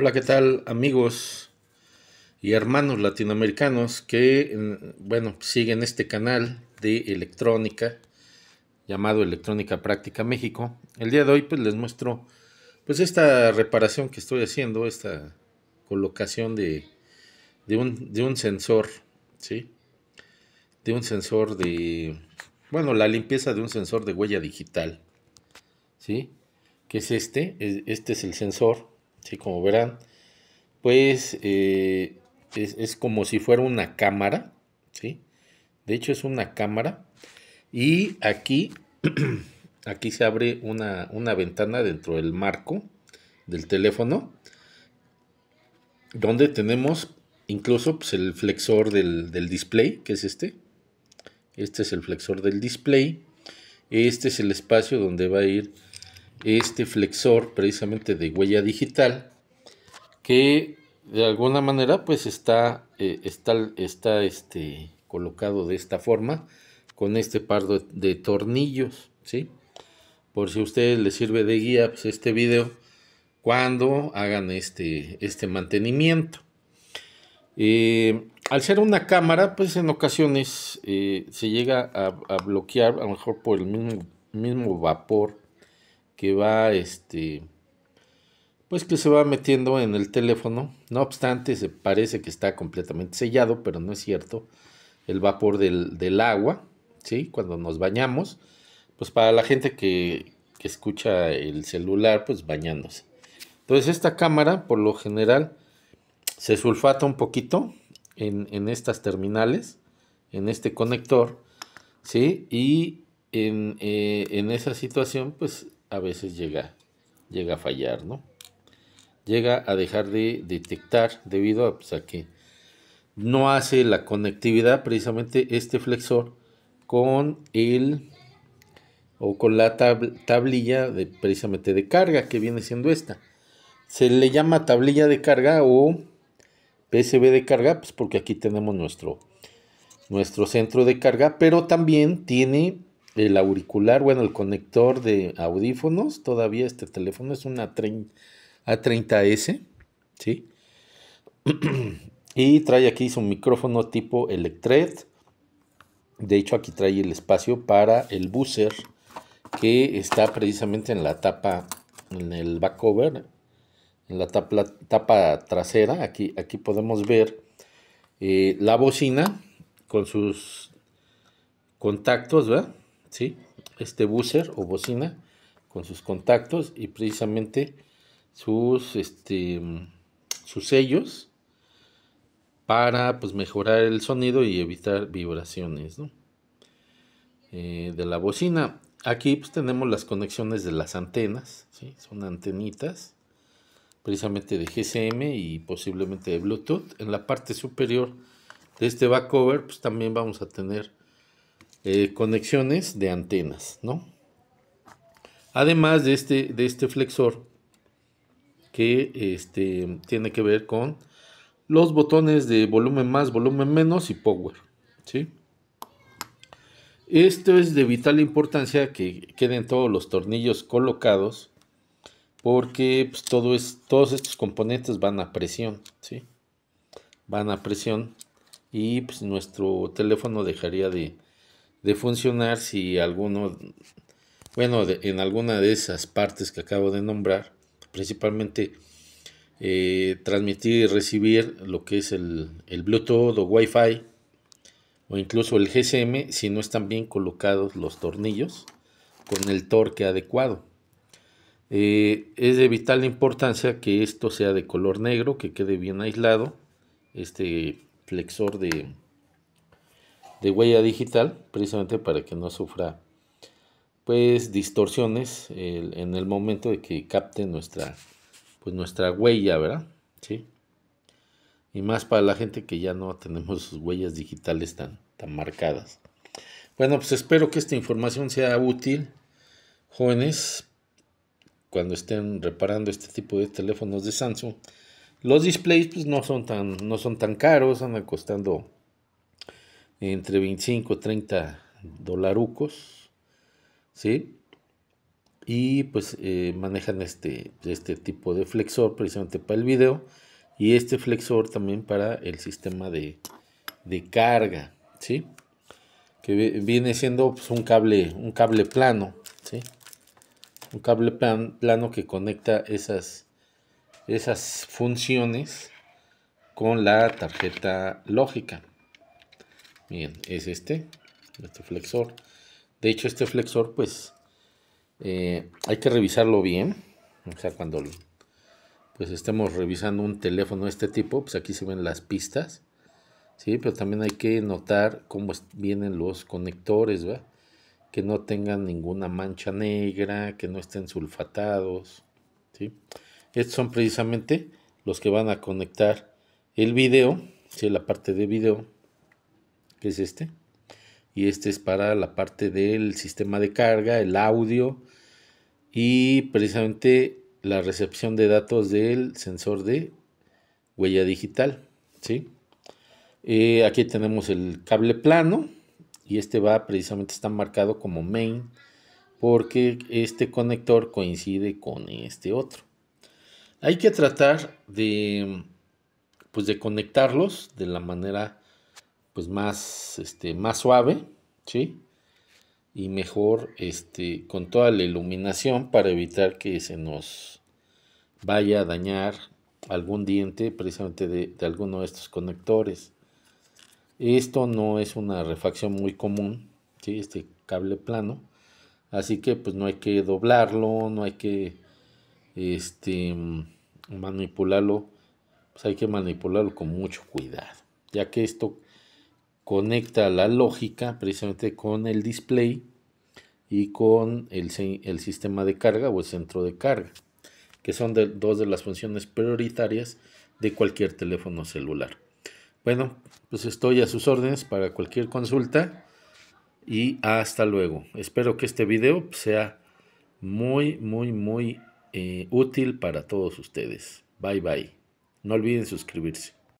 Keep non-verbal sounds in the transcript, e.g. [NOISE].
Hola, ¿qué tal amigos y hermanos latinoamericanos que, mm, bueno, siguen este canal de electrónica llamado Electrónica Práctica México? El día de hoy pues les muestro pues esta reparación que estoy haciendo, esta colocación de, un, de un sensor, ¿sí? De un sensor de, bueno, la limpieza de un sensor de huella digital, ¿sí? Que es este, este es el sensor como verán, pues eh, es, como si fuera una cámara, ¿sí? De hecho es una cámara y aquí, [CLEARS THROAT] aquí se abre una, ventana dentro del marco del teléfono donde tenemos incluso pues, el flexor del, del, display, que es este. Este es el flexor del display. Este es el espacio donde va a ir este flexor precisamente de huella digital que de alguna manera pues está, eh, está, está este, colocado de esta forma con este par de, tornillos, ¿sí? Por si a ustedes les sirve de guía pues, este video cuando hagan este, este mantenimiento. Eh, al ser una cámara, pues en ocasiones eh, se llega a, a, bloquear, a lo mejor por el mismo, mismo vapor que va, este, pues que se va metiendo en el teléfono. No obstante, se parece que está completamente sellado, pero no es cierto. El vapor del, agua, ¿sí? Cuando nos bañamos, pues para la gente que, escucha el celular, pues bañándose. Entonces esta cámara, por lo general, se sulfata un poquito en, estas terminales, en este conector, ¿sí? Y en, eh, en esa situación, pues a veces llega, llega a fallar, ¿no? Llega a dejar de detectar debido a, pues, que no hace la conectividad precisamente este flexor con el o con la tablilla de, precisamente de carga que viene siendo esta. Se le llama tablilla de carga o PCB de carga, pues porque aquí tenemos nuestro, nuestro centro de carga, pero también tiene el auricular, bueno, el conector de audífonos, todavía este teléfono es una A30S, ¿sí? [CLEARS THROAT] y trae aquí su micrófono tipo Electret. De hecho, aquí trae el espacio para el buzzer que está precisamente en la tapa, en el back cover, en la tapa, trasera. Aquí, aquí podemos ver eh, la bocina con sus contactos, ¿verdad? este buzzer o bocina con sus contactos y precisamente sus, este, sus sellos para pues, mejorar el sonido y evitar vibraciones eh, de la bocina. Aquí pues, tenemos las conexiones de las antenas, son antenitas precisamente de GSM y posiblemente de Bluetooth. En la parte superior de este back cover pues, también vamos a tener eh, conexiones de antenas, ¿no? Además de este, de este flexor que este, tiene que ver con los botones de volumen más, volumen menos y power, ¿sí? Esto es de vital importancia que queden todos los tornillos colocados porque pues, todo es, todos estos componentes van a presión, ¿sí? Van a presión y pues, nuestro teléfono dejaría de, de funcionar si alguno, bueno, en alguna de esas partes que acabo de nombrar, principalmente eh, transmitir y recibir lo que es el, Bluetooth o Wi-Fi o incluso el GSM si no están bien colocados los tornillos con el torque adecuado. Eh, es de vital importancia que esto sea de color negro, que quede bien aislado este flexor de, de huella digital, precisamente para que no sufra pues distorsiones en el momento de que capte nuestra pues nuestra huella, ¿verdad? Sí. Y más para la gente que ya no tenemos sus huellas digitales tan, tan marcadas. Bueno, pues espero que esta información sea útil, jóvenes, cuando estén reparando este tipo de teléfonos de Samsung. Los displays pues, no son tan no son tan caros, andan costando entre 25 y 30 dolarucos, ¿sí? Y pues eh, manejan este, este tipo de flexor precisamente para el video y este flexor también para el sistema de, carga, ¿sí? Que viene siendo pues, un, cable, un cable plano, Un cable plano que conecta esas, esas funciones con la tarjeta lógica. Bien, es este, este flexor. De hecho, este flexor, pues, eh, hay que revisarlo bien. O sea, cuando pues estemos revisando un teléfono de este tipo, pues aquí se ven las pistas. Sí, pero también hay que notar cómo vienen los conectores, ¿va? Que no tengan ninguna mancha negra, que no estén sulfatados, ¿sí? Estos son precisamente los que van a conectar el video, ¿sí? La parte de video que es este. Y este es para la parte del sistema de carga, el audio y precisamente la recepción de datos del sensor de huella digital. ¿sí? Eh, aquí tenemos el cable plano y este va precisamente, está marcado como main porque este conector coincide con este otro. Hay que tratar de, pues de conectarlos de la manera pues más, este, más suave, ¿sí? Y mejor este, con toda la iluminación para evitar que se nos vaya a dañar algún diente precisamente de, alguno de estos conectores. Esto no es una refacción muy común, ¿sí? este cable plano. Así que pues no hay que doblarlo, no hay que este, manipularlo. Pues hay que manipularlo con mucho cuidado, ya que esto conecta la lógica precisamente con el display y con el, sistema de carga o el centro de carga, que son de, dos de las funciones prioritarias de cualquier teléfono celular. Bueno, pues estoy a sus órdenes para cualquier consulta y hasta luego. Espero que este video sea muy, muy, muy eh, útil para todos ustedes. Bye, bye. No olviden suscribirse.